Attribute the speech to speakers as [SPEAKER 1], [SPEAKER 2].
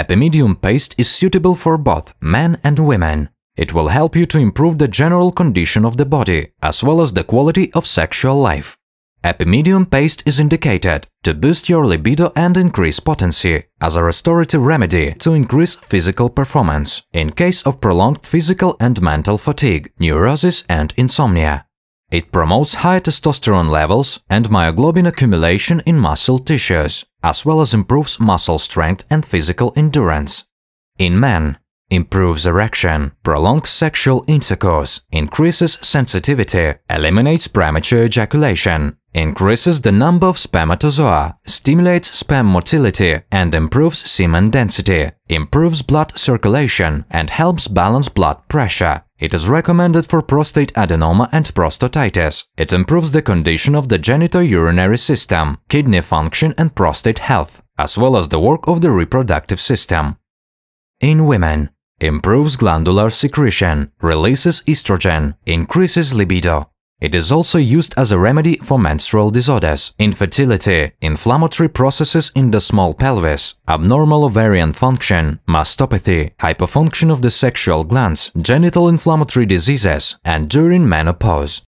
[SPEAKER 1] Epimedium paste is suitable for both men and women. It will help you to improve the general condition of the body, as well as the quality of sexual life. Epimedium paste is indicated to boost your libido and increase potency, as a restorative remedy to increase physical performance, in case of prolonged physical and mental fatigue, neurosis and insomnia. It promotes high testosterone levels and myoglobin accumulation in muscle tissues, as well as improves muscle strength and physical endurance. In men, improves erection, prolongs sexual intercourse, increases sensitivity, eliminates premature ejaculation, increases the number of spermatozoa, stimulates sperm motility and improves semen density, improves blood circulation and helps balance blood pressure. It is recommended for prostate adenoma and prostatitis. It improves the condition of the genitourinary system, kidney function and prostate health, as well as the work of the reproductive system. In women, improves glandular secretion, releases estrogen, increases libido, it is also used as a remedy for menstrual disorders, infertility, inflammatory processes in the small pelvis, abnormal ovarian function, mastopathy, hypofunction of the sexual glands, genital inflammatory diseases, and during menopause.